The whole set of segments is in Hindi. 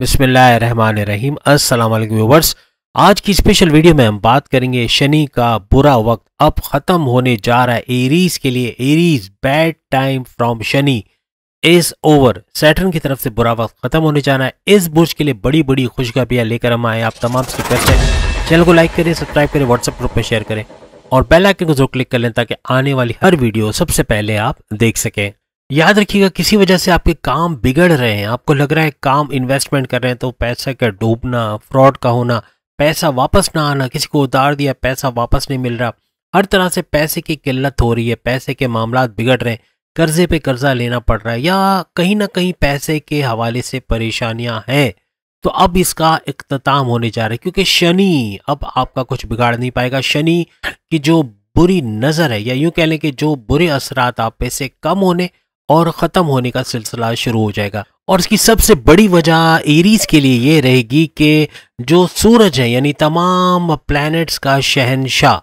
बिसमीम अस्सलाम वालेकुम व्यूवर्स आज की स्पेशल वीडियो में हम बात करेंगे शनि का बुरा वक्त अब ख़त्म होने जा रहा है एरीज के लिए Aries bad time from Shani इस ओवर सैटर्न की तरफ से बुरा वक्त ख़त्म होने जाना है इस बुर्ज के लिए बड़ी बड़ी खुशखबरियाँ लेकर हम आए आप तमाम से करते हैं चैनल को लाइक करें सब्सक्राइब करें व्हाट्सएप ग्रुप में शेयर करें और बेल आइकन को जरूर क्लिक कर लें ताकि आने वाली हर वीडियो सबसे पहले आप देख सकें याद रखिएगा किसी वजह से आपके काम बिगड़ रहे हैं आपको लग रहा है काम इन्वेस्टमेंट कर रहे हैं तो पैसा का डूबना फ्रॉड का होना पैसा वापस ना आना किसी को उतार दिया पैसा वापस नहीं मिल रहा हर तरह से पैसे की किल्लत हो रही है पैसे के मामला बिगड़ रहे हैं कर्जे पे कर्जा लेना पड़ रहा है या कहीं ना कहीं पैसे के हवाले से परेशानियां हैं तो अब इसका इख्ताम होने जा रहा है क्योंकि शनि अब आपका कुछ बिगाड़ नहीं पाएगा शनि की जो बुरी नज़र है या यूं कह लें कि जो बुरे असरात आप पे से कम होने और ख़त्म होने का सिलसिला शुरू हो जाएगा और इसकी सबसे बड़ी वजह एरीज के लिए ये रहेगी कि जो सूरज है यानी तमाम प्लैनेट्स का शहनशाह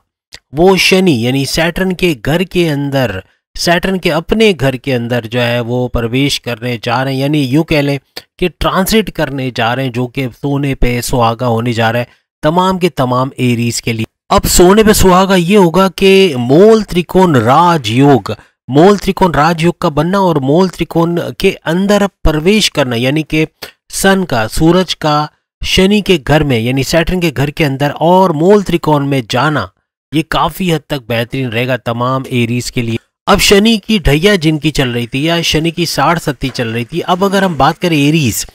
वो शनि यानी सैटर्न के घर के अंदर सैटर्न के अपने घर के अंदर जो है वो प्रवेश करने जा रहे हैं यानी यूँ कह लें कि ट्रांसिट करने जा रहे हैं जो कि सोने पे सुहागा होने जा रहा है तमाम के तमाम एरीज के लिए अब सोने पे सुहागा ये होगा कि मोल त्रिकोण राजयोग मोल त्रिकोण राजयोग का बनना और मोल त्रिकोण के अंदर प्रवेश करना यानी कि सन का सूरज का शनि के घर में यानी सैटर्न के घर के अंदर और मोल त्रिकोण में जाना ये काफ़ी हद तक बेहतरीन रहेगा तमाम एरीज के लिए अब शनि की ढैया जिनकी चल रही थी या शनि की साठ सत्ती चल रही थी अब अगर हम बात करें एरीज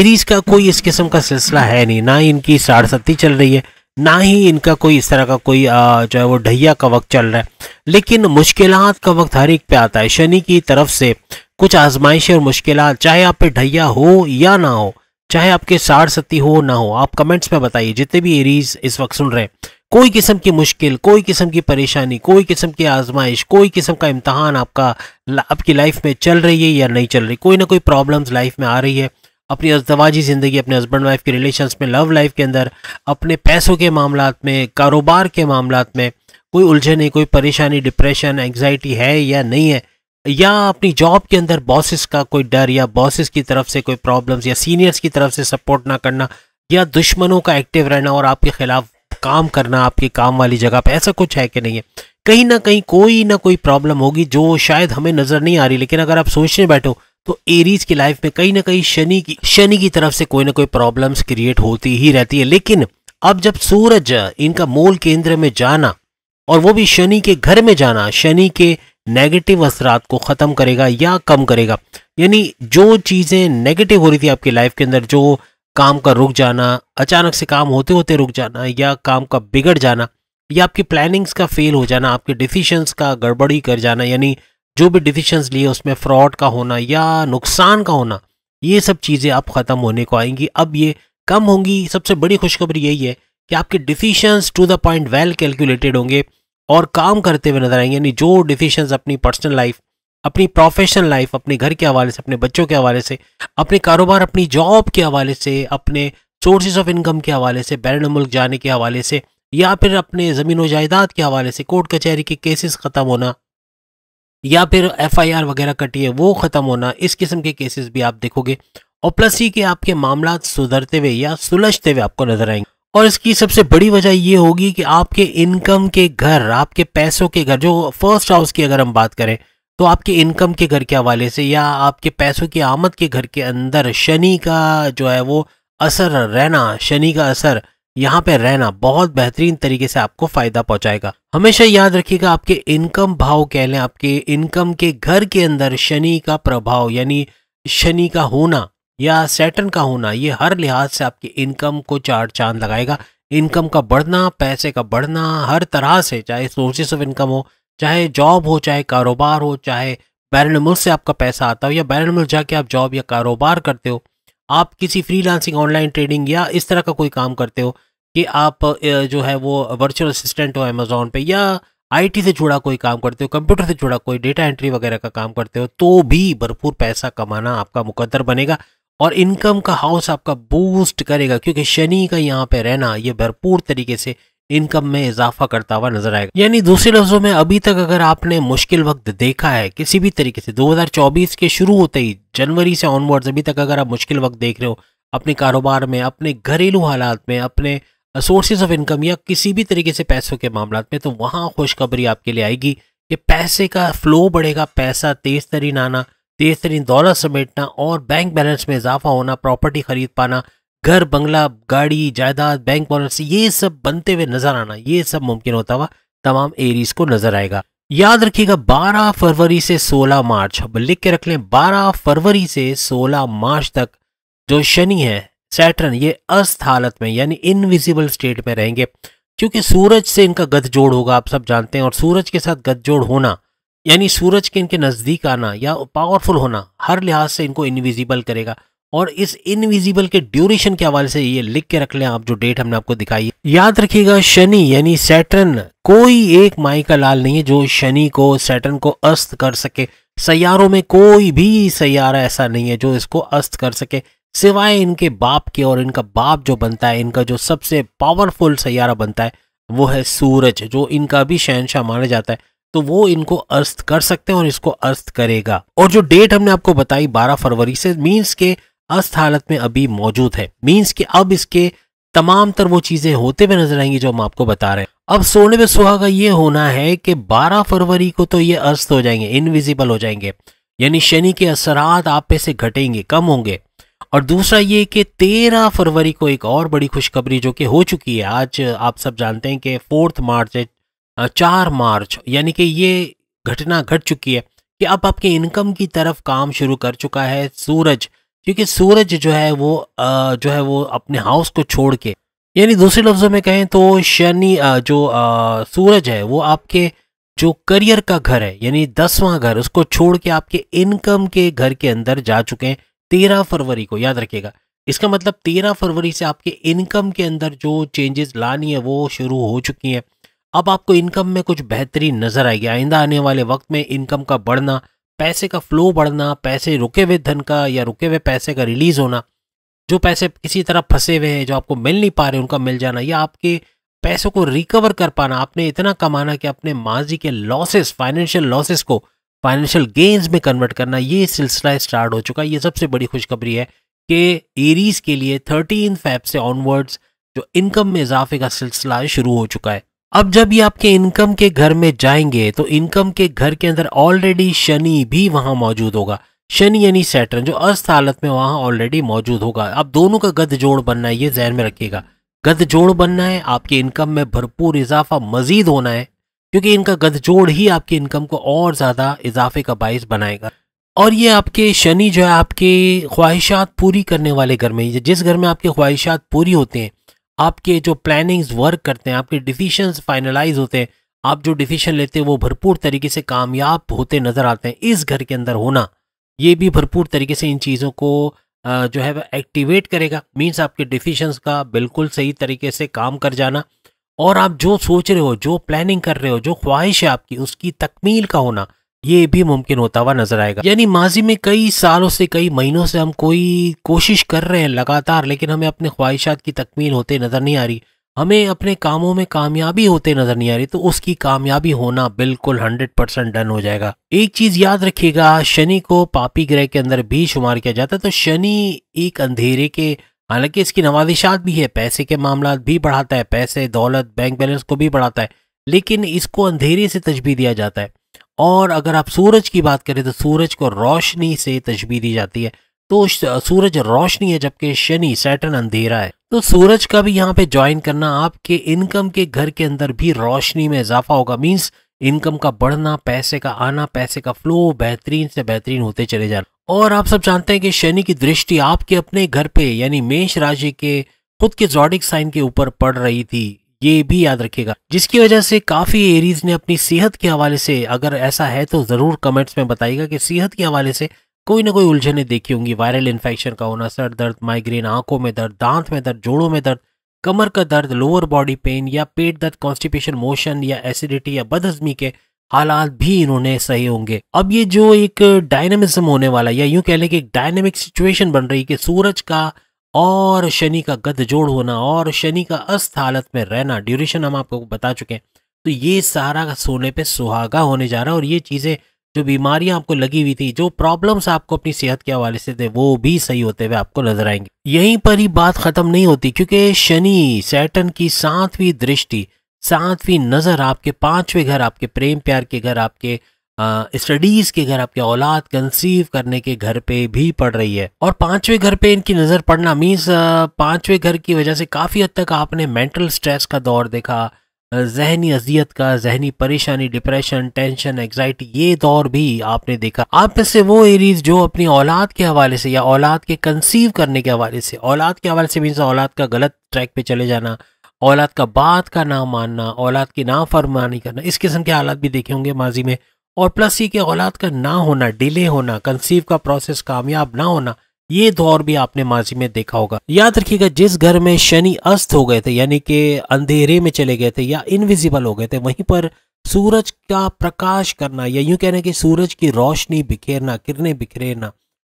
एरीज का कोई इस किस्म का सिलसिला है नहीं ना इनकी साढ़ सत्ती चल रही है ना ही इनका कोई इस तरह का कोई जो है वो ढैया का वक्त चल रहा है लेकिन मुश्किल का वक्त हर एक पे आता है शनि की तरफ से कुछ आजमाइशें और मुश्किल चाहे आप पे ढैया हो या ना हो चाहे आपके सार सती हो ना हो आप कमेंट्स में बताइए जितने भी एरीज इस वक्त सुन रहे हैं कोई किस्म की मुश्किल कोई किस्म की परेशानी कोई किस्म की आजमाइश कोई किस्म का इम्तहान आपका आपकी लाइफ में चल रही है या नहीं चल रही कोई ना कोई प्रॉब्लम्स लाइफ में आ रही है अपनी अजदवाजी ज़िंदगी अपने हस्बैंड वाइफ के रिलेशन में लव लाइफ के अंदर अपने पैसों के मामला में कारोबार के मामला में कोई उलझन नहीं कोई परेशानी डिप्रेशन एंग्जाइटी है या नहीं है या अपनी जॉब के अंदर बॉसेस का कोई डर या बॉसेस की तरफ से कोई प्रॉब्लम्स या सीनियर्स की तरफ से सपोर्ट ना करना या दुश्मनों का एक्टिव रहना और आपके खिलाफ काम करना आपके काम वाली जगह पर ऐसा कुछ है कि नहीं है कहीं ना कहीं कोई ना कोई प्रॉब्लम होगी जो शायद हमें नज़र नहीं आ रही लेकिन अगर आप सोचने बैठो तो एरीज की लाइफ में कहीं ना कहीं शनि की शनि की तरफ से कोई ना कोई प्रॉब्लम्स क्रिएट होती ही रहती है लेकिन अब जब सूरज इनका मूल केंद्र में जाना और वो भी शनि के घर में जाना शनि के नेगेटिव असरात को ख़त्म करेगा या कम करेगा यानी जो चीज़ें नेगेटिव हो रही थी आपकी लाइफ के अंदर जो काम का रुक जाना अचानक से काम होते होते रुक जाना या काम का बिगड़ जाना या आपकी प्लानिंग्स का फेल हो जाना आपके डिसीशंस का गड़बड़ी कर जाना यानी जो भी डिसीशंस लिए उसमें फ्रॉड का होना या नुकसान का होना ये सब चीज़ें अब ख़त्म होने को आएंगी अब ये कम होंगी सबसे बड़ी खुशखबरी यही है कि आपके decisions to the point well calculated होंगे और काम करते हुए नजर आएंगे यानी जो डिसीशंस अपनी पर्सनल लाइफ अपनी प्रोफेशनल लाइफ अपने घर के हवाले से अपने बच्चों के हवाले से अपने कारोबार अपनी जॉब के हवाले से अपने सोर्सेज ऑफ इनकम के हवाले से बैरून मुल्क जाने के हवाले से या फिर अपने ज़मीन व जायदाद के हवाले से कोर्ट कचहरी के केसेस ख़त्म होना या फिर एफआईआर वगैरह कटी है वो ख़त्म होना इस किस्म के केसेस भी आप देखोगे और प्लस ये कि आपके मामला सुधरते हुए या सुलझते हुए आपको नजर आएंगे और इसकी सबसे बड़ी वजह ये होगी कि आपके इनकम के घर आपके पैसों के घर जो फर्स्ट हाउस की अगर हम बात करें तो आपके इनकम के घर के हवाले से या आपके पैसों की आमद के घर के अंदर शनि का जो है वो असर रहना शनि का असर यहाँ पे रहना बहुत बेहतरीन तरीके से आपको फायदा पहुंचाएगा हमेशा याद रखिएगा आपके इनकम भाव कह लें आपके इनकम के घर के अंदर शनि का प्रभाव यानी शनि का होना या सेटन का होना ये हर लिहाज से आपकी इनकम को चार चांद लगाएगा इनकम का बढ़ना पैसे का बढ़ना हर तरह से चाहे सोर्सेस ऑफ इनकम हो चाहे जॉब हो चाहे कारोबार हो चाहे बैरन मुल्क से आपका पैसा आता हो या बैरन मुल्क जाके आप जॉब या कारोबार करते हो आप किसी फ्रीलांसिंग ऑनलाइन ट्रेडिंग या इस तरह का कोई काम करते हो कि आप जो है वो वर्चुअल असिस्टेंट हो अमेज़ोन पे या आईटी से जुड़ा कोई काम करते हो कंप्यूटर से जुड़ा कोई डेटा एंट्री वगैरह का काम करते हो तो भी भरपूर पैसा कमाना आपका मुकद्दर बनेगा और इनकम का हाउस आपका बूस्ट करेगा क्योंकि शनि का यहाँ पे रहना ये भरपूर तरीके से इनकम में इजाफा करता हुआ नजर आएगा यानी दूसरे लफ्जों में अभी तक अगर आपने मुश्किल वक्त देखा है किसी भी तरीके से 2024 के शुरू होते ही जनवरी से ऑनवर्ड्स अभी तक अगर आप मुश्किल वक्त देख रहे हो अपने कारोबार में अपने घरेलू हालात में अपने सोर्सेज ऑफ इनकम या किसी भी तरीके से पैसों के मामला में तो वहाँ खुशखबरी आपके लिए आएगी कि पैसे का फ्लो बढ़ेगा पैसा तेज तरीन आना तेज तरीन दौलत समेटना और बैंक बैलेंस में इजाफा होना प्रॉपर्टी खरीद पाना घर बंगला गाड़ी जायदाद बैंक पॉलिसी ये सब बनते हुए नजर आना ये सब मुमकिन होता हुआ तमाम एरीज को नजर आएगा याद रखिएगा 12 फरवरी से 16 मार्च अब लिख के रख लें 12 फरवरी से 16 मार्च तक जो शनि है सैटर्न ये अस्थ हालत में यानी इनविजिबल स्टेट में रहेंगे क्योंकि सूरज से इनका गतजोड़ होगा आप सब जानते हैं और सूरज के साथ गतजोड़ होना यानी सूरज के इनके नज़दीक आना या पावरफुल होना हर लिहाज से इनको इनविजिबल करेगा और इस इनविजिबल के ड्यूरेशन के हवाले से ये लिख के रख लें आप जो डेट हमने आपको दिखाई याद रखिएगा शनि यानी सैटर्न कोई एक माई का लाल नहीं है जो शनि को सैटर्न को अस्त कर सके सैारों में कोई भी सैारा ऐसा नहीं है जो इसको अस्त कर सके सिवाय इनके बाप के और इनका बाप जो बनता है इनका जो सबसे पावरफुल सैारा बनता है वो है सूरज जो इनका भी शहनशाह माना जाता है तो वो इनको अस्त कर सकते हैं और इसको अस्त करेगा और जो डेट हमने आपको बताई 12 फरवरी से मीन्स के अस्त हालत में अभी मौजूद है मीन्स कि अब इसके तमाम तर वो चीज़ें होते हुए नजर आएंगी जो हम आपको बता रहे हैं अब सोने में सुहा का ये होना है कि 12 फरवरी को तो ये अस्त हो जाएंगे इनविजिबल हो जाएंगे यानी शनि के असरात आप पे से घटेंगे कम होंगे और दूसरा ये कि 13 फरवरी को एक और बड़ी खुशखबरी जो कि हो चुकी है आज आप सब जानते हैं कि फोर्थ मार्च है चार मार्च यानी कि ये घटना घट चुकी है कि अब आपके इनकम की तरफ काम शुरू कर चुका है सूरज क्योंकि सूरज जो है वो जो है वो अपने हाउस को छोड़ के यानी दूसरे लफ्ज़ों में कहें तो शनि जो सूरज है वो आपके जो करियर का घर है यानी दसवां घर उसको छोड़ के आपके इनकम के घर के अंदर जा चुके हैं तेरह फरवरी को याद रखिएगा इसका मतलब तेरह फरवरी से आपके इनकम के अंदर जो चेंजेस लानी है वो शुरू हो चुकी हैं अब आपको इनकम में कुछ बेहतरी नज़र आएगी आइंदा आने वाले वक्त में इनकम का बढ़ना पैसे का फ्लो बढ़ना पैसे रुके हुए धन का या रुके हुए पैसे का रिलीज होना जो पैसे किसी तरह फंसे हुए हैं जो आपको मिल नहीं पा रहे उनका मिल जाना या आपके पैसों को रिकवर कर पाना आपने इतना कमाना कि अपने माजी के लॉसेस फाइनेंशियल लॉसेस को फाइनेंशियल गेन्स में कन्वर्ट करना ये सिलसिला स्टार्ट हो चुका है ये सबसे बड़ी खुशखबरी है कि एरीज के लिए थर्टीन फैब से ऑनवर्ड्स जो इनकम में इजाफे का सिलसिला शुरू हो चुका है अब जब ये आपके इनकम के घर में जाएंगे तो इनकम के घर के अंदर ऑलरेडी शनि भी वहां मौजूद होगा शनि यानी सैटर्न जो अस्त हालत में वहां ऑलरेडी मौजूद होगा आप दोनों का गद जोड़ बनना है ये जहन में रखिएगा गद जोड़ बनना है आपके इनकम में भरपूर इजाफा मजीद होना है क्योंकि इनका गद जोड़ ही आपकी इनकम को और ज़्यादा इजाफे का बायस बनाएगा और ये आपके शनि जो है आपके ख्वाहिशात पूरी करने वाले घर में जिस घर में आपके ख्वाहिशात पूरी होते हैं आपके जो प्लानिंग्स वर्क करते हैं आपके डिसीशंस फाइनलाइज होते हैं आप जो डिसीशन लेते हैं वो भरपूर तरीके से कामयाब होते नज़र आते हैं इस घर के अंदर होना ये भी भरपूर तरीके से इन चीज़ों को जो है वह एक्टिवेट करेगा मीन्स आपके डिसीशंस का बिल्कुल सही तरीके से काम कर जाना और आप जो सोच रहे हो जो प्लानिंग कर रहे हो जो ख्वाहिश है आपकी उसकी तकमील का होना ये भी मुमकिन होता हुआ नजर आएगा यानी माजी में कई सालों से कई महीनों से हम कोई कोशिश कर रहे हैं लगातार लेकिन हमें अपने ख्वाहिशात की तकमील होते नजर नहीं आ रही हमें अपने कामों में कामयाबी होते नजर नहीं आ रही तो उसकी कामयाबी होना बिल्कुल हंड्रेड परसेंट डन हो जाएगा एक चीज याद रखिएगा शनि को पापी ग्रह के अंदर भी शुमार किया जाता है तो शनि एक अंधेरे के हालांकि इसकी नवाजिशात भी है पैसे के मामला भी बढ़ाता है पैसे दौलत बैंक बैलेंस को भी बढ़ाता है लेकिन इसको अंधेरे से तजबी दिया जाता है और अगर आप सूरज की बात करें तो सूरज को रोशनी से तशबी दी जाती है तो सूरज रोशनी है जबकि शनि सैटन अंधेरा है तो सूरज का भी यहाँ पे ज्वाइन करना आपके इनकम के घर के अंदर भी रोशनी में इजाफा होगा मीन्स इनकम का बढ़ना पैसे का आना पैसे का फ्लो बेहतरीन से बेहतरीन होते चले जाना और आप सब जानते हैं कि शनि की दृष्टि आपके अपने घर पे यानी मेष राशि के खुद के जॉडिक साइन के ऊपर पड़ रही थी ये भी याद रखिएगा जिसकी वजह से काफी एरीज ने अपनी सेहत के हवाले से अगर ऐसा है तो जरूर कमेंट्स में बताइएगा कि सेहत के हवाले से कोई ना कोई उलझने देखी होंगी वायरल इन्फेक्शन का होना सर दर्द माइग्रेन आंखों में दर्द दांत में दर्द जोड़ों में दर्द कमर का दर्द लोअर बॉडी पेन या पेट दर्द कॉन्स्टिपेशन मोशन या एसिडिटी या बदहजमी के हालात भी इन्होंने सही होंगे अब ये जो एक डायनेमिज्म होने वाला या यूं कह लें कि एक डायनेमिक सिचुएशन बन रही कि सूरज का और शनि का गदजोड़ होना और शनि का अस्त हालत में रहना ड्यूरेशन हम आपको बता चुके हैं तो ये सारा सोने पे सुहागा होने जा रहा है और ये चीज़ें जो बीमारियां आपको लगी हुई थी जो प्रॉब्लम्स आपको अपनी सेहत के हवाले से थे वो भी सही होते हुए आपको नजर आएंगे यहीं पर ही बात ख़त्म नहीं होती क्योंकि शनि सैटन की सातवीं दृष्टि सातवीं नज़र आपके पांचवें घर आपके प्रेम प्यार के घर आपके स्टडीज के घर आपके औलाद कंसीव करने के घर पे भी पड़ रही है और पांचवें घर पे इनकी नजर पड़ना मीन्स पांचवें घर की वजह से काफी हद तक आपने मेंटल स्ट्रेस का दौर देखा जहनी अजियत का जहनी परेशानी डिप्रेशन टेंशन एग्जाइटी ये दौर भी आपने देखा आप में से वो एरीज जो अपनी औलाद के हवाले से या औलाद के कंसीव करने के हवाले से औलाद के हवाले से मीन्स औलाद का गलत ट्रैक पे चले जाना औलाद का बात का ना मानना औलाद की ना फरमानी करना इस किस्म के हालात भी देखे होंगे माजी में और प्लस ये के औलाद का ना होना डिले होना कंसीव का प्रोसेस कामयाब ना होना ये दौर भी आपने माजी में देखा होगा याद रखिएगा जिस घर में शनि अस्त हो गए थे यानी कि अंधेरे में चले गए थे या इनविजिबल हो गए थे वहीं पर सूरज का प्रकाश करना या यूं कहना कि सूरज की रोशनी बिखेरना किरने बिखरेना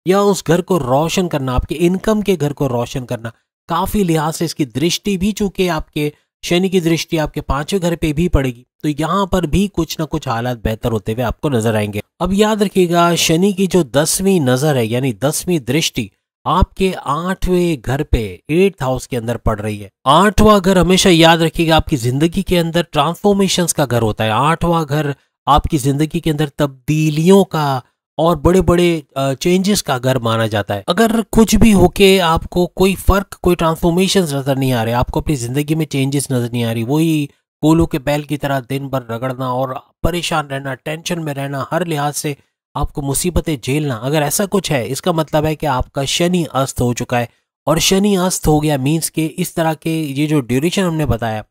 या उस घर को रोशन करना आपके इनकम के घर को रोशन करना काफी लिहाज से इसकी दृष्टि भी चूंकि आपके शनि की दृष्टि आपके पांचवें घर पे भी पड़ेगी तो यहाँ पर भी कुछ ना कुछ हालात बेहतर होते हुए आपको नजर आएंगे अब याद रखिएगा शनि की जो दसवीं नजर है यानी दसवीं दृष्टि आपके आठवें घर पे एट्थ हाउस के अंदर पड़ रही है आठवां घर हमेशा याद रखिएगा आपकी जिंदगी के अंदर ट्रांसफॉर्मेशन का घर होता है आठवां घर आपकी जिंदगी के अंदर तब्दीलियों का और बड़े बड़े चेंजेस का घर माना जाता है अगर कुछ भी होके आपको कोई फर्क कोई ट्रांसफॉर्मेशन नजर नहीं आ रहे आपको अपनी जिंदगी में चेंजेस नजर नहीं आ रही वही कोलू के बैल की तरह दिन भर रगड़ना और परेशान रहना टेंशन में रहना हर लिहाज से आपको मुसीबतें झेलना अगर ऐसा कुछ है इसका मतलब है कि आपका शनि अस्त हो चुका है और शनि अस्त हो गया मीन्स के इस तरह के ये जो ड्यूरेशन हमने बताया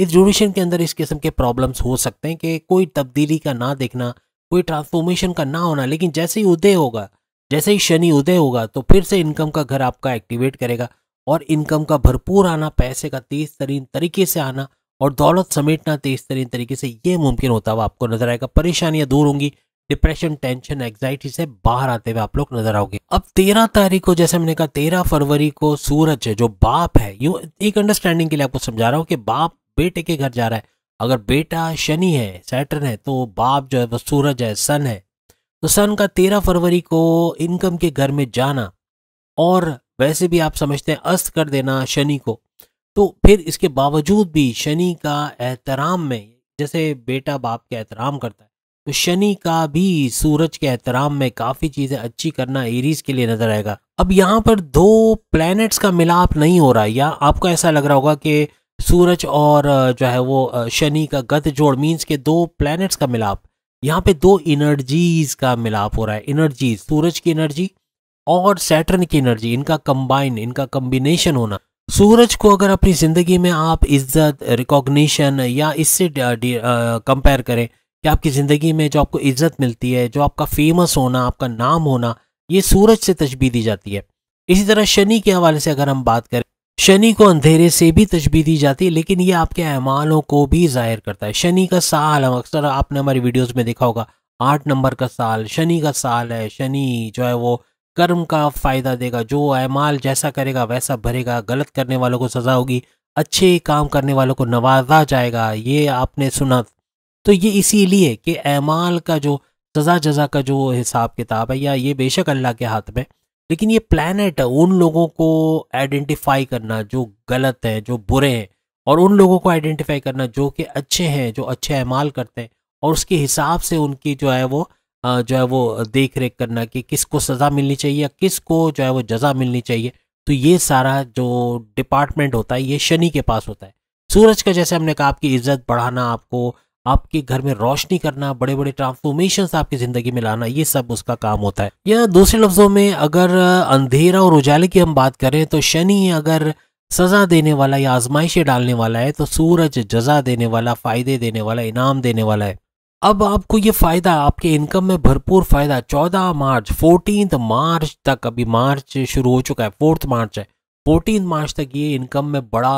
इस ड्यूरेशन के अंदर इस किस्म के प्रॉब्लम्स हो सकते हैं कि कोई तब्दीली का ना देखना कोई ट्रांसफॉर्मेशन का ना होना लेकिन जैसे ही उदय होगा जैसे ही शनि उदय होगा तो फिर से इनकम का घर आपका एक्टिवेट करेगा और इनकम का भरपूर आना पैसे का तेज तरीन तरीके से आना और दौलत समेटना तेज तरीन तरीके से ये मुमकिन होता हुआ आपको नजर आएगा परेशानियां दूर होंगी डिप्रेशन टेंशन एग्जाइटी से बाहर आते हुए आप लोग नजर आओगे अब तेरह तारीख को जैसे मैंने कहा तेरह फरवरी को सूरज जो बाप है यू एक अंडरस्टैंडिंग के लिए आपको समझा रहा हूँ कि बाप बेटे के घर जा रहा है अगर बेटा शनि है सैटर्न है तो बाप जो है वह सूरज है सन है तो सन का तेरह फरवरी को इनकम के घर में जाना और वैसे भी आप समझते हैं अस्त कर देना शनि को तो फिर इसके बावजूद भी शनि का एहतराम में जैसे बेटा बाप के एहतराम करता है तो शनि का भी सूरज के एहतराम में काफ़ी चीज़ें अच्छी करना एरीज के लिए नजर आएगा अब यहाँ पर दो प्लैनेट्स का मिलाप नहीं हो रहा या आपको ऐसा लग रहा होगा कि सूरज और जो है वो शनि का गत जोड़ मीन्स के दो प्लैनेट्स का मिलाप यहाँ पे दो इनर्जीज का मिलाप हो रहा है इनर्जी सूरज की एनर्जी और सैटर्न की एनर्जी इनका कंबाइन इनका कम्बिनेशन होना सूरज को अगर अपनी ज़िंदगी में आप इज्जत रिकॉग्निशन या इससे कंपेयर करें कि आपकी ज़िंदगी में जो आपको इज्जत मिलती है जो आपका फेमस होना आपका नाम होना ये सूरज से तशबी दी जाती है इसी तरह शनि के हवाले से अगर हम बात करें शनि को अंधेरे से भी तशबी दी जाती है लेकिन ये आपके अमालों को भी जाहिर करता है शनि का साल हम अक्सर आपने हमारी वीडियोस में देखा होगा आठ नंबर का साल शनि का साल है शनि जो है वो कर्म का फ़ायदा देगा जो अमाल जैसा करेगा वैसा भरेगा गलत करने वालों को सज़ा होगी अच्छे काम करने वालों को नवाजा जाएगा ये आपने सुना तो ये इसीलिए कि अमाल का जो सज़ा जजा का जो हिसाब किताब है या ये बेशक अल्लाह के हाथ में लेकिन ये प्लानट है उन लोगों को आइडेंटिफाई करना जो गलत है जो बुरे हैं और उन लोगों को आइडेंटिफाई करना जो कि अच्छे हैं जो अच्छे अमाल करते हैं और उसके हिसाब से उनकी जो है वो जो है वो देख रेख करना कि किसको सज़ा मिलनी चाहिए किसको जो है वो जजा मिलनी चाहिए तो ये सारा जो डिपार्टमेंट होता है ये शनि के पास होता है सूरज का जैसे हमने कहा आपकी इज्जत बढ़ाना आपको आपके घर में रोशनी करना बड़े बड़े ट्रांसफॉर्मेशन आपकी ज़िंदगी में लाना ये सब उसका काम होता है या दूसरे लफ्ज़ों में अगर अंधेरा और उजाले की हम बात करें तो शनि अगर सज़ा देने वाला या आजमाइशें डालने वाला है तो सूरज जजा देने वाला फ़ायदे देने वाला इनाम देने वाला है अब आपको ये फ़ायदा आपके इनकम में भरपूर फ़ायदा 14 मार्च फोर्टीन मार्च तक अभी मार्च शुरू हो चुका है फोर्थ मार्च है फोर्टीन मार्च तक ये इनकम में बड़ा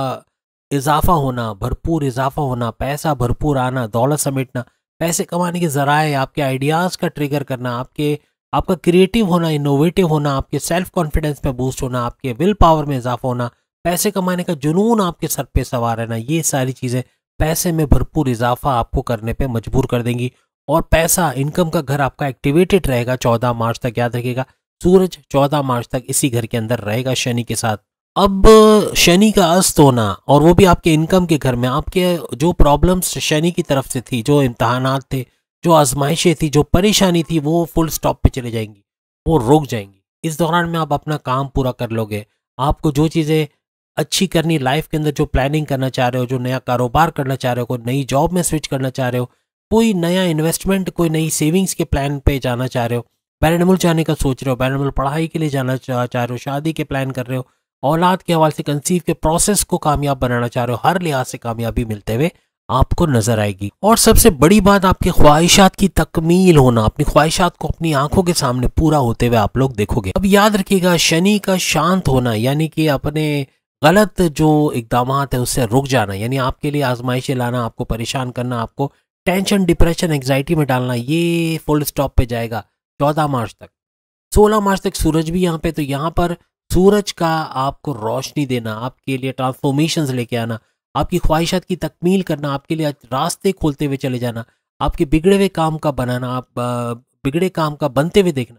इजाफा होना भरपूर इजाफा होना पैसा भरपूर आना दौलत समेटना पैसे कमाने के ज़राए आपके आइडियाज़ का ट्रिगर करना आपके आपका क्रिएटिव होना इनोवेटिव होना आपके सेल्फ कॉन्फिडेंस में बूस्ट होना आपके विल पावर में इजाफा होना पैसे कमाने का जुनून आपके सर पे सवार रहना ये सारी चीज़ें पैसे में भरपूर इजाफा आपको करने पे मजबूर कर देंगी और पैसा इनकम का घर आपका एक्टिवेटेड रहेगा चौदह मार्च तक याद रखेगा सूरज चौदह मार्च तक इसी घर के अंदर रहेगा शनि के साथ अब शनि का अस्त होना और वो भी आपके इनकम के घर में आपके जो प्रॉब्लम्स शनि की तरफ से थी जो इम्तहान थे जो आजमाइशें थी जो परेशानी थी वो फुल स्टॉप पे चले जाएंगी वो रुक जाएंगी इस दौरान में आप अपना काम पूरा कर लोगे आपको जो चीज़ें अच्छी करनी लाइफ के अंदर जो प्लानिंग करना चाह रहे हो जो नया कारोबार करना चाह रहे हो कोई नई जॉब में स्विच करना चाह रहे हो कोई नया इन्वेस्टमेंट कोई नई सेविंग्स के प्लान पे जाना चाह रहे हो पैरानमल जाने का सोच रहे हो पैरानमल पढ़ाई के लिए जाना चाह रहे हो शादी के प्लान कर रहे हो औलाद के हवाले से कंसीव के प्रोसेस को कामयाब बनाना चाह रहे हो हर लिहाज से कामयाबी मिलते हुए आपको नजर आएगी और सबसे बड़ी बात आपकी ख्वाहिशात की तकमील होना अपनी ख्वाहिशात को अपनी आंखों के सामने पूरा होते हुए आप लोग देखोगे अब याद रखिएगा शनि का शांत होना यानी कि अपने गलत जो इकदाम है उससे रुक जाना यानी आपके लिए आजमाइशें लाना आपको परेशान करना आपको टेंशन डिप्रेशन एग्जाइटी में डालना ये फुल स्टॉप पे जाएगा चौदह मार्च तक सोलह मार्च तक सूरज भी यहाँ पे तो यहाँ पर सूरज का आपको रोशनी देना आपके लिए ट्रांसफॉर्मेशन लेके आना आपकी ख्वाहिशात की तकमील करना आपके लिए रास्ते खोलते हुए चले जाना आपके बिगड़े हुए काम का बनाना आप बिगड़े काम का बनते हुए देखना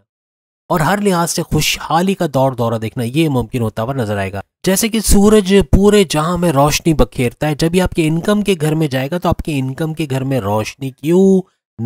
और हर लिहाज से खुशहाली का दौर दौरा देखना ये मुमकिन होता हुआ नजर आएगा जैसे कि सूरज पूरे जहां में रोशनी बखेरता है जब भी आपके इनकम के घर में जाएगा तो आपके इनकम के घर में रोशनी क्यों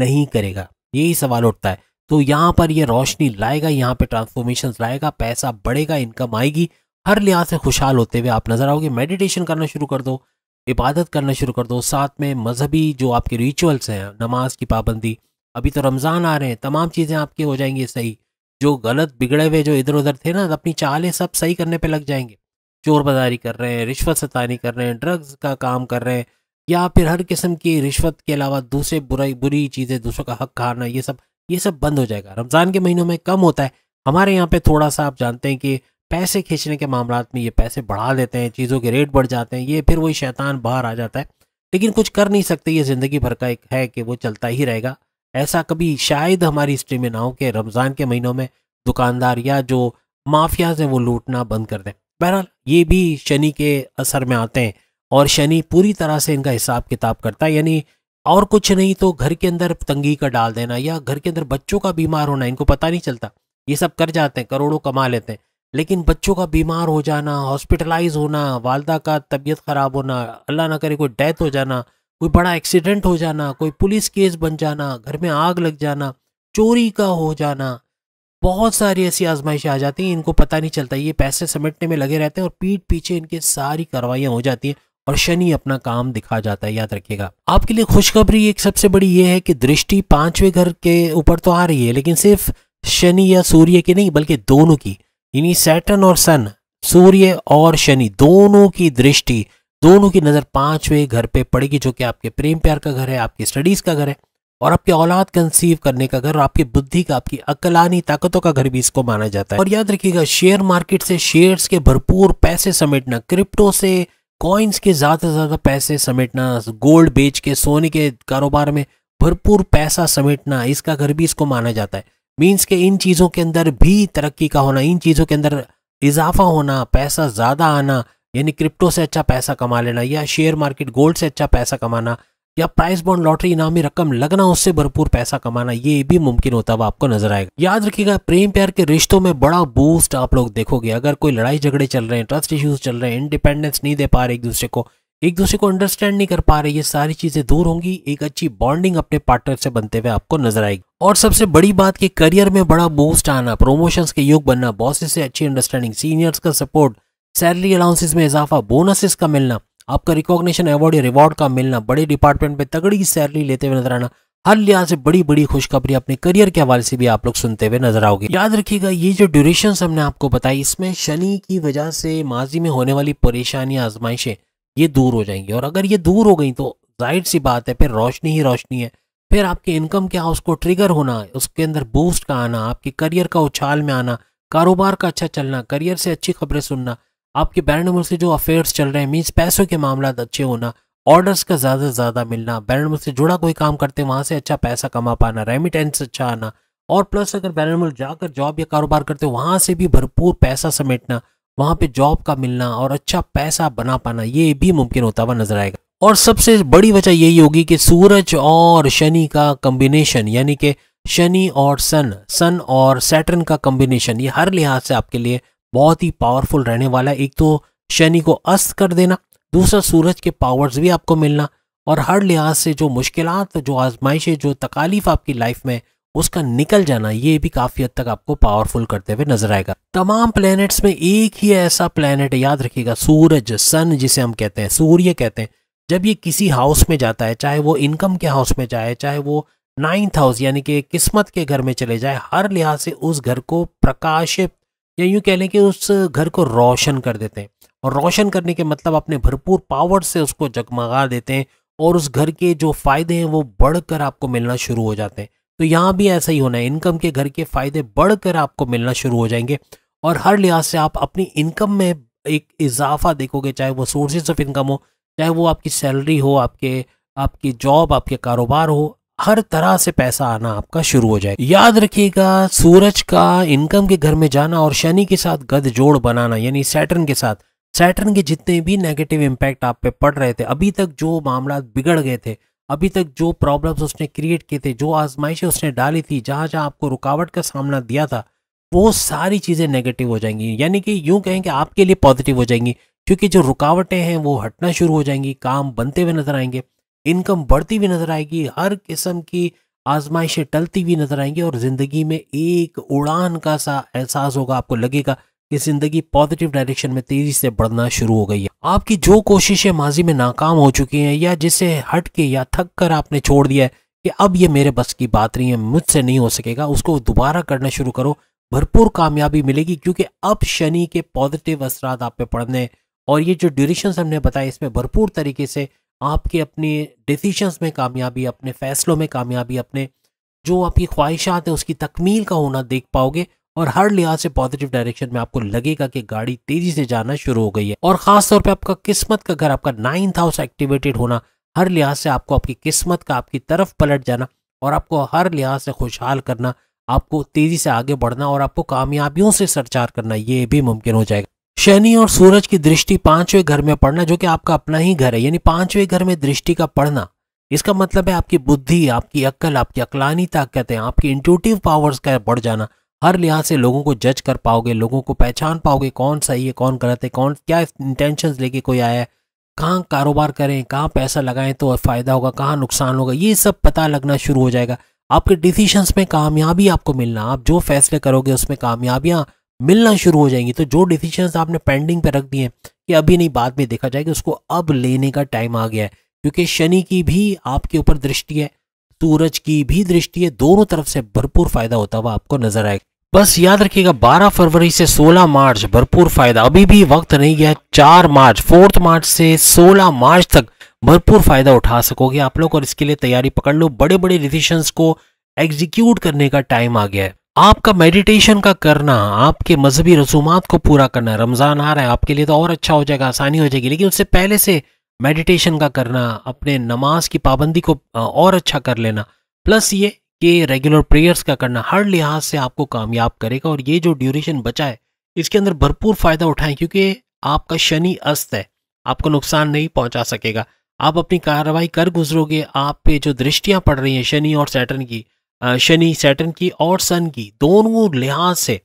नहीं करेगा यही सवाल उठता है तो यहाँ पर ये रोशनी लाएगा यहाँ पे ट्रांसफॉर्मेशन लाएगा पैसा बढ़ेगा इनकम आएगी हर लिहाज से खुशहाल होते हुए आप नज़र आओगे मेडिटेशन करना शुरू कर दो इबादत करना शुरू कर दो साथ में मजहबी जो आपके रिचुअल्स हैं नमाज की पाबंदी अभी तो रमज़ान आ रहे हैं तमाम चीज़ें आपकी हो जाएंगी सही जो गलत बिगड़े हुए जो इधर उधर थे ना अपनी चालें सब सही करने पे लग जाएंगे चोर बाजारी कर रहे हैं रिश्वत सतानी कर रहे हैं ड्रग्स का काम कर रहे हैं या फिर हर किस्म की रिश्वत के अलावा दूसरे बुराई बुरी चीज़ें दूसरों का हक खाना ये सब ये सब बंद हो जाएगा रमज़ान के महीनों में कम होता है हमारे यहाँ पे थोड़ा सा आप जानते हैं कि पैसे खींचने के मामला में ये पैसे बढ़ा देते हैं चीज़ों के रेट बढ़ जाते हैं ये फिर वही शैतान बाहर आ जाता है लेकिन कुछ कर नहीं सकते ये ज़िंदगी भर का एक है कि वो चलता ही रहेगा ऐसा कभी शायद हमारी हिस्ट्री में ना हो कि रमज़ान के महीनों में दुकानदार या जो माफियाज हैं वो लूटना बंद कर दें बहरहाल ये भी शनि के असर में आते हैं और शनि पूरी तरह से इनका हिसाब किताब करता है यानी और कुछ नहीं तो घर के अंदर तंगी का डाल देना या घर के अंदर बच्चों का बीमार होना इनको पता नहीं चलता ये सब कर जाते हैं करोड़ों कमा लेते हैं लेकिन बच्चों का बीमार हो जाना हॉस्पिटलाइज होना वालदा का तबीयत ख़राब होना अल्लाह ना करे कोई डेथ हो जाना कोई बड़ा एक्सीडेंट हो जाना कोई पुलिस केस बन जाना घर में आग लग जाना चोरी का हो जाना बहुत सारी ऐसी आजमाइशें आ जाती हैं इनको पता नहीं चलता ये पैसे समेटने में लगे रहते हैं और पीठ पीछे इनकी सारी कार्रवाइयाँ हो जाती हैं और शनि अपना काम दिखा जाता है याद रखिएगा आपके लिए खुशखबरी एक सबसे बड़ी ये है कि दृष्टि पांचवें घर के ऊपर तो आ रही है लेकिन सिर्फ शनि या सूर्य की नहीं बल्कि दोनों की यानी सैटन और सन सूर्य और शनि दोनों की दृष्टि दोनों की नज़र पांचवें घर पे पड़ेगी जो कि आपके प्रेम प्यार का घर है आपकी स्टडीज़ का घर है और आपके औलाद कंसीव करने का घर और आपकी बुद्धि का आपकी अकलानी ताकतों का घर भी इसको माना जाता है और याद रखिएगा शेयर मार्केट से शेयर्स के भरपूर पैसे समेटना क्रिप्टो से कॉइन्स के ज़्यादा से ज़्यादा पैसे समेटना गोल्ड बेच के सोने के कारोबार में भरपूर पैसा समेटना इसका घर भी इसको माना जाता है मीन्स के इन चीज़ों के अंदर भी तरक्की का होना इन चीज़ों के अंदर इजाफा होना पैसा ज़्यादा आना यानी क्रिप्टो से अच्छा पैसा कमा लेना या शेयर मार्केट गोल्ड से अच्छा पैसा कमाना या प्राइस बॉन्ड लॉटरी इनामी रकम लगना उससे भरपूर पैसा कमाना ये भी मुमकिन होता हुआ आपको नजर आएगा याद रखिएगा प्रेम प्यार के रिश्तों में बड़ा बूस्ट आप लोग देखोगे अगर कोई लड़ाई झगड़े चल रहे हैं ट्रस्ट इश्यूज चल रहे हैं इंडिपेंडेंस नहीं दे पा रहे एक दूसरे को एक दूसरे को अंडरस्टैंड नहीं कर पा रहे ये सारी चीजें दूर होंगी एक अच्छी बॉन्डिंग अपने पार्टनर से बनते हुए आपको नजर आएगी और सबसे बड़ी बात कि करियर में बड़ा बूस्ट आना प्रमोशंस के योग बनना बॉसेस से अच्छी अंडरस्टैंडिंग सीनियर्स का सपोर्ट सैलरी अलाउंसेस में इजाफा बोनसेस का मिलना आपका रिकॉग्निशन अवार्ड या रिवॉर्ड का मिलना बड़े डिपार्टमेंट में तगड़ी सैलरी लेते हुए नजर आना हर लिहाज से बड़ी बड़ी खुशखबरी अपने करियर के हवाले से भी आप लोग सुनते हुए नजर आओगे याद रखिएगा ये जो ड्यूरेशन हमने आपको बताई इसमें शनि की वजह से माजी में होने वाली परेशानियां आजमाइशें ये दूर हो जाएंगी और अगर ये दूर हो गई तो जाहिर सी बात है फिर रोशनी ही रोशनी है फिर आपके इनकम क्या उसको ट्रिगर होना उसके अंदर बूस्ट का आना आपके करियर का उछाल में आना कारोबार का अच्छा चलना करियर से अच्छी खबरें सुनना आपके पैरानॉर्मल से जो अफेयर्स चल रहे हैं मीन्स पैसों के मामला तो अच्छे होना ऑर्डर्स का ज़्यादा से ज़्यादा मिलना पैरानॉर्मल से जुड़ा कोई काम करते हैं वहाँ से अच्छा पैसा कमा पाना रेमिटेंस अच्छा आना और प्लस अगर पैरानॉर्मल जाकर जॉब या कारोबार करते हो वहाँ से भी भरपूर पैसा समेटना वहाँ पर जॉब का मिलना और अच्छा पैसा बना पाना ये भी मुमकिन होता हुआ नजर आएगा और सबसे बड़ी वजह यही होगी कि सूरज और शनि का कम्बिनेशन यानी कि शनि और सन सन और सैटर्न का कम्बिनेशन ये हर लिहाज से आपके लिए बहुत ही पावरफुल रहने वाला है एक तो शनि को अस्त कर देना दूसरा सूरज के पावर्स भी आपको मिलना और हर लिहाज से जो मुश्किल जो आजमाइशें जो तकालीफ आपकी लाइफ में उसका निकल जाना ये भी काफ़ी हद तक आपको पावरफुल करते हुए नजर आएगा तमाम प्लैनेट्स में एक ही ऐसा प्लैनेट याद रखिएगा सूरज सन जिसे हम कहते हैं सूर्य कहते हैं जब ये किसी हाउस में जाता है चाहे वो इनकम के हाउस में जाए चाहे वो नाइन्थ हाउस यानी कि किस्मत के घर में चले जाए हर लिहाज से उस घर को प्रकाशित या यूँ कह लें कि उस घर को रोशन कर देते हैं और रोशन करने के मतलब अपने भरपूर पावर से उसको जगमगा देते हैं और उस घर के जो फ़ायदे हैं वो बढ़कर आपको मिलना शुरू हो जाते हैं तो यहाँ भी ऐसा ही होना है इनकम के घर के फ़ायदे बढ़कर आपको मिलना शुरू हो जाएंगे और हर लिहाज से आप अपनी इनकम में एक इजाफा देखोगे चाहे वो सोर्सेज ऑफ इनकम हो चाहे वो आपकी सैलरी हो आपके आपकी जॉब आपके कारोबार हो हर तरह से पैसा आना आपका शुरू हो जाए याद रखिएगा सूरज का इनकम के घर में जाना और शनि के साथ गद जोड़ बनाना यानी सैटर्न के साथ सैटर्न के जितने भी नेगेटिव इम्पैक्ट आप पे पड़ रहे थे अभी तक जो मामला बिगड़ गए थे अभी तक जो प्रॉब्लम्स उसने क्रिएट किए थे जो आजमाइशें उसने डाली थी जहाँ जहाँ आपको रुकावट का सामना दिया था वो सारी चीज़ें नेगेटिव हो जाएंगी यानी कि यूँ कहें कि आपके लिए पॉजिटिव हो जाएंगी क्योंकि जो रुकावटें हैं वो हटना शुरू हो जाएंगी काम बनते हुए नजर आएंगे इनकम बढ़ती हुई नजर आएगी हर किस्म की आजमाइशें टलती हुई नजर आएंगी और ज़िंदगी में एक उड़ान का सा एहसास होगा आपको लगेगा कि ज़िंदगी पॉजिटिव डायरेक्शन में तेज़ी से बढ़ना शुरू हो गई है आपकी जो कोशिशें माजी में नाकाम हो चुकी हैं या जिसे हट के या थक कर आपने छोड़ दिया है कि अब ये मेरे बस की बात नहीं है मुझसे नहीं हो सकेगा उसको दोबारा करना शुरू करो भरपूर कामयाबी मिलेगी क्योंकि अब शनि के पॉजिटिव असरात आप पे पड़ने और ये जो ड्यूरेशन हमने बताया इसमें भरपूर तरीके से आपके अपने डिसीशंस में कामयाबी अपने फ़ैसलों में कामयाबी अपने जो आपकी ख्वाहिशात है उसकी तकमील का होना देख पाओगे और हर लिहाज से पॉजिटिव डायरेक्शन में आपको लगेगा कि गाड़ी तेज़ी से जाना शुरू हो गई है और ख़ास तौर पर आपका किस्मत का घर आपका नाइन्थ हाउस एक्टिवेटेड होना हर लिहाज से आपको आपकी किस्मत का आपकी तरफ पलट जाना और आपको हर लिहाज से खुशहाल करना आपको तेज़ी से आगे बढ़ना और आपको कामयाबियों से सरचार करना ये भी मुमकिन हो जाएगा शनि और सूरज की दृष्टि पांचवें घर में पड़ना जो कि आपका अपना ही घर है यानी पांचवें घर में दृष्टि का पड़ना इसका मतलब है आपकी बुद्धि आपकी अक्ल आपकी अकलानी ताकत है आपकी इंट्यूटिव पावर्स का बढ़ जाना हर लिहाज से लोगों को जज कर पाओगे लोगों को पहचान पाओगे कौन सही है कौन गलत है कौन क्या इंटेंशन लेके कोई आया है कहाँ कारोबार करें कहाँ पैसा लगाएं तो फ़ायदा होगा कहाँ नुकसान होगा ये सब पता लगना शुरू हो जाएगा आपके डिसीशंस में कामयाबी आपको मिलना आप जो फैसले करोगे उसमें कामयाबियाँ मिलना शुरू हो जाएंगी तो जो डिसीजंस आपने पेंडिंग पे रख दिए हैं कि अभी नहीं बाद में देखा जाएगा उसको अब लेने का टाइम आ गया है क्योंकि शनि की भी आपके ऊपर दृष्टि है सूरज की भी दृष्टि है दोनों तरफ से भरपूर फायदा होता हुआ आपको नजर आएगा बस याद रखिएगा 12 फरवरी से 16 मार्च भरपूर फायदा अभी भी वक्त नहीं गया 4 मार्च फोर्थ मार्च से 16 मार्च तक भरपूर फायदा उठा सकोगे आप लोग और इसके लिए तैयारी पकड़ लो बड़े बड़े डिसीशंस को एग्जीक्यूट करने का टाइम आ गया है आपका मेडिटेशन का करना आपके मजहबी रसूमात को पूरा करना रमज़ान आ रहा है आपके लिए तो और अच्छा हो जाएगा आसानी हो जाएगी लेकिन उससे पहले से मेडिटेशन का करना अपने नमाज की पाबंदी को और अच्छा कर लेना प्लस ये कि रेगुलर प्रेयर्स का करना हर लिहाज से आपको कामयाब करेगा और ये जो ड्यूरेशन बचा है इसके अंदर भरपूर फ़ायदा उठाएं क्योंकि आपका शनि अस्त है आपको नुकसान नहीं पहुंचा सकेगा आप अपनी कार्रवाई कर गुजरोगे आप पे जो दृष्टियां पड़ रही हैं शनि और सैटर्न की शनि सैटन की और सन की दोनों लिहाज से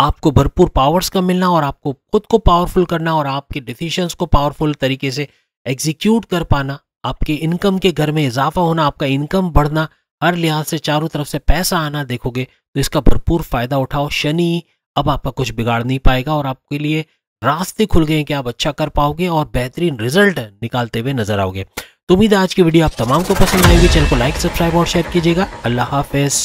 आपको भरपूर पावर्स का मिलना और आपको खुद को पावरफुल करना और आपके डिसीशंस को पावरफुल तरीके से एग्जीक्यूट कर पाना आपके इनकम के घर में इजाफा होना आपका इनकम बढ़ना हर लिहाज से चारों तरफ से पैसा आना देखोगे तो इसका भरपूर फ़ायदा उठाओ शनि अब आपका कुछ बिगाड़ नहीं पाएगा और आपके लिए रास्ते खुल गए कि आप अच्छा कर पाओगे और बेहतरीन रिजल्ट निकालते हुए नजर आओगे तो उम्मीद है आज की वीडियो आप तमाम को पसंद आएगी चैनल को लाइक सब्सक्राइब और शेयर कीजिएगा अल्लाह हाफिज़